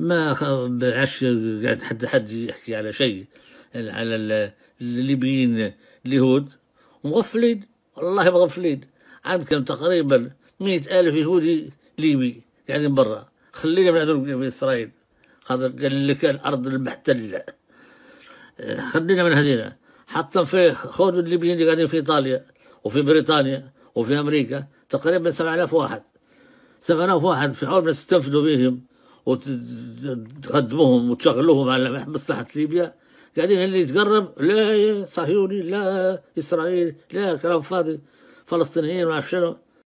ما عادش قاعد حد حد يحكي على شيء على الليبيين اليهود مغفلين والله مغفلين عندكم تقريبا مئة ألف يهودي ليبي يعني برا خلينا من هذول في إسرائيل خاطر قال لك الأرض المحتلة خلينا من هذينا حتى في خود الليبيين اللي قاعدين في إيطاليا وفي بريطانيا وفي أمريكا تقريبا 7000 واحد 7000 واحد في حول ما استنفذوا بهم وتهدمهم وتشغلوهم على مصلحة ليبيا قاعدين يعني اللي يتقرب لا صهيوني لا إسرائيل لا كلام فاضي فلسطينيين ما شنو